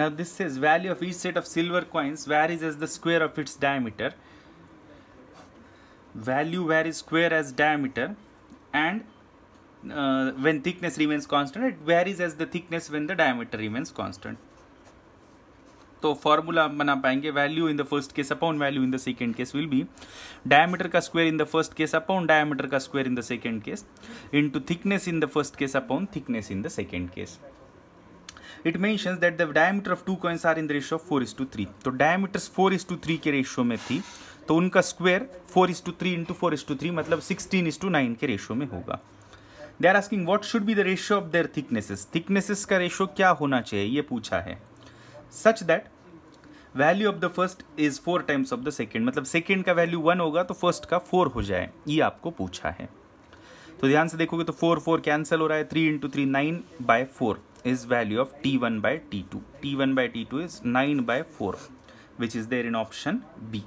Now this says value of each set of silver coins varies as the square of its diameter. Value varies square as diameter and uh, when thickness remains constant it varies as the thickness when the diameter remains constant. तो formula आप बना पाएंगे value in the first case upon value in the second case will be diameter का square in the first case upon diameter का square in the second case into thickness in the first case upon thickness in the second case it mentions that the diameter of two coins are in the ratio of four is to three तो diameters four is to three के ratio में थी तो उनका square four is to three into four is to three मतलब sixteen is to nine के ratio में होगा they are asking what should be the ratio of their thicknesses thicknesses का रेशियो क्या होना चाहिए ये पूछा है such that value of the first is four times of the second मतलब सेकेंड का वैल्यू वन होगा तो फर्स्ट का फोर हो जाए ये आपको पूछा है तो ध्यान से देखोगे तो फोर फोर कैंसिल हो रहा है three into three nine by four is value of T1 by T2. T1 by T2 is 9 by 4 which is there in option B.